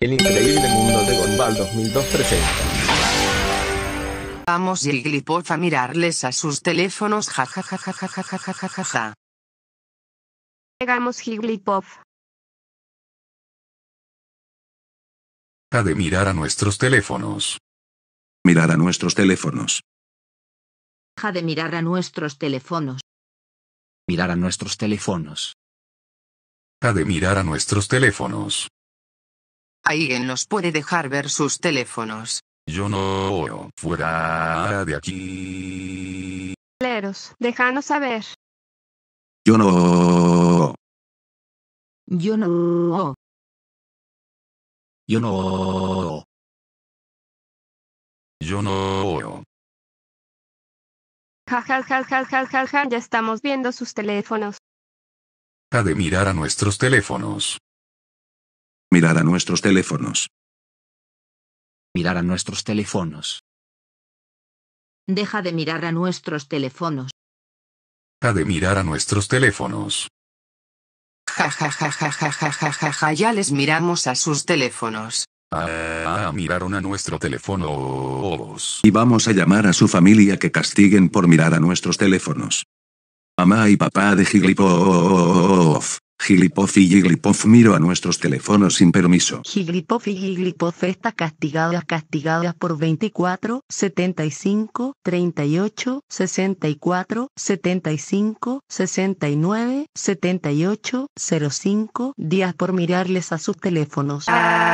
El increíble mundo de Gumball 2002 Vamos Jigglypuff a mirarles a sus teléfonos jajajajajajajaja Llegamos Jigglypuff. Ha de mirar a nuestros teléfonos. Mirar a nuestros teléfonos. Ha de mirar a nuestros teléfonos. Mirar a nuestros teléfonos. Ha de mirar a nuestros teléfonos alguien los puede dejar ver sus teléfonos. Yo no... fuera de aquí. Leros, déjanos saber. Yo no... Yo no... Yo no... Yo no... Ja, ja, ja, ja, ja, ja, ja, ya estamos viendo sus teléfonos. Ha de mirar a nuestros teléfonos. Mirar a nuestros teléfonos. Mirar a nuestros teléfonos. Deja de mirar a nuestros teléfonos. Deja de mirar a nuestros teléfonos. Ja ja ja ja ja ja ja ja ja ya les miramos a sus teléfonos. Ah, ah miraron a nuestro teléfono. Y vamos a llamar a su familia que castiguen por mirar a nuestros teléfonos. Mamá y papá de Giglipo. Gilipof y Gilipof miro a nuestros teléfonos sin permiso. Gilipof y Gilipof está castigadas, castigadas por 24, 75, 38, 64, 75, 69, 78, 05 días por mirarles a sus teléfonos. Ah.